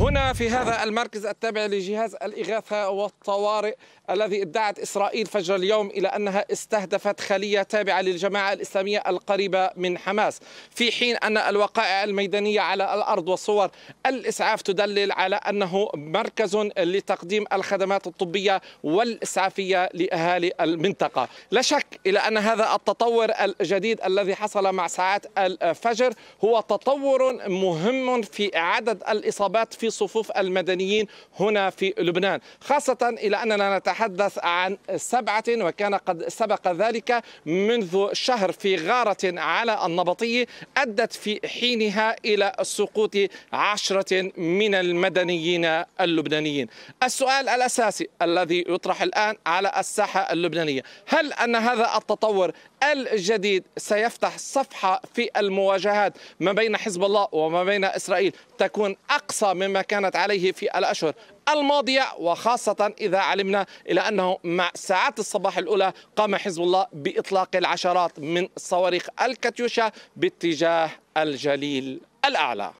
هنا في هذا المركز التابع لجهاز الإغاثة والطوارئ الذي ادعت إسرائيل فجر اليوم إلى أنها استهدفت خلية تابعة للجماعة الإسلامية القريبة من حماس في حين أن الوقائع الميدانية على الأرض وصور الإسعاف تدلل على أنه مركز لتقديم الخدمات الطبية والإسعافية لأهالي المنطقة لا شك إلى أن هذا التطور الجديد الذي حصل مع ساعات الفجر هو تطور مهم في عدد الإصابات في صفوف المدنيين هنا في لبنان خاصة إلى أننا نتحدث عن سبعة وكان قد سبق ذلك منذ شهر في غارة على النبطية أدت في حينها إلى سقوط عشرة من المدنيين اللبنانيين السؤال الأساسي الذي يطرح الآن على الساحة اللبنانية هل أن هذا التطور الجديد سيفتح صفحة في المواجهات ما بين حزب الله وما بين إسرائيل تكون أقصى مما كانت عليه في الأشهر الماضية وخاصة إذا علمنا إلى أنه مع ساعات الصباح الأولى قام حزب الله بإطلاق العشرات من صواريخ الكاتيوشا باتجاه الجليل الأعلى